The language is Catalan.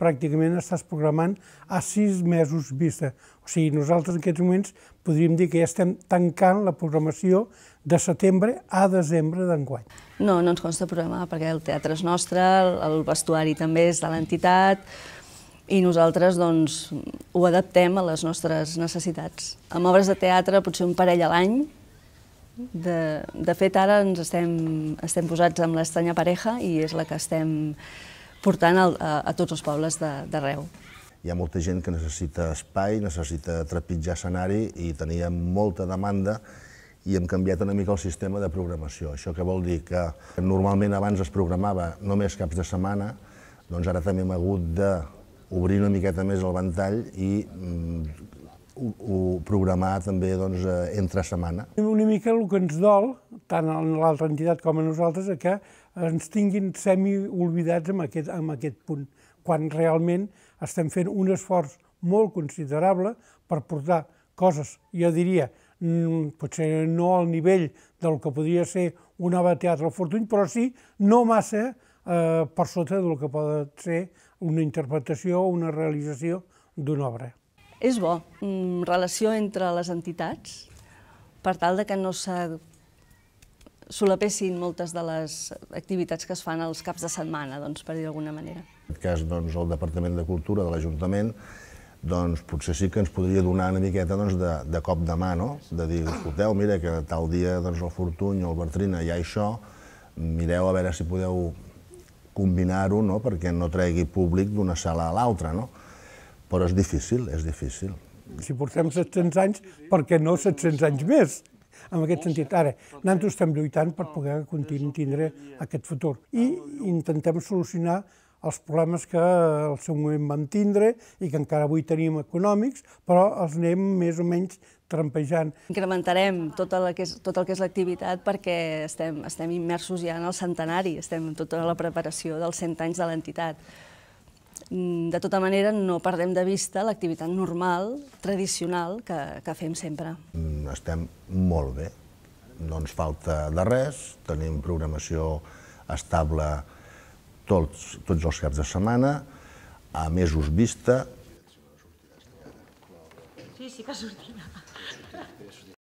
pràcticament estàs programant a sis mesos vista. O sigui, nosaltres en aquests moments podríem dir que ja estem tancant la programació de setembre a desembre d'enguany. No, no ens consta programar perquè el teatre és nostre, el vestuari també és de l'entitat i nosaltres doncs, ho adaptem a les nostres necessitats. Amb obres de teatre potser un parell a l'any, de, de fet ara ens estem, estem posats amb l'estranya pareja i és la que estem portant al, a, a tots els pobles d'arreu. Hi ha molta gent que necessita espai, necessita trepitjar escenari i tenia molta demanda i hem canviat una mica el sistema de programació. Això que vol dir que normalment abans es programava només caps de setmana, doncs ara també hem hagut d'obrir una miqueta més el ventall i mm, ho, ho programar també doncs, eh, entre setmana. Una mica el que ens dol tant en l'altra entitat com a nosaltres, que ens tinguin semi-oblidats en, aquest, en aquest punt, quan realment estem fent un esforç molt considerable per portar coses, jo diria, mm, potser no al nivell del que podria ser un obra teatre al Fortuny, però sí no massa eh, per sota del que pot ser una interpretació o una realització d'una obra. És bo, mm, relació entre les entitats, per tal de que no s'ha solapessin moltes de les activitats que es fan els caps de setmana, doncs, per dir d'alguna manera. En aquest cas, doncs, el Departament de Cultura de l'Ajuntament, doncs potser sí que ens podria donar una miqueta doncs, de, de cop de mà, no? De dir, escolteu, mira, que tal dia doncs, el Fortuny o el Bertrina hi ha això, mireu a veure si podeu combinar-ho, no? Perquè no tregui públic d'una sala a l'altra, no? Però és difícil, és difícil. Si portem 700 anys, per què no 700 anys més? en aquest sentit. Ara, nosaltres estem lluitant per poder continuar tindre aquest futur i ah, intentem solucionar els problemes que al seu moment vam tindre i que encara avui tenim econòmics, però els anem més o menys trampejant. Incrementarem tot el que és, tot el que és l'activitat perquè estem, estem immersos ja en el centenari, estem en tota la preparació dels 100 anys de l'entitat. Mm, de tota manera, no perdem de vista l'activitat normal, tradicional, que, que fem sempre. Mm, estem molt bé, no ens falta de res, tenim programació estable tots, tots els caps de setmana, a mesos vista. Sí, sí que sortirà.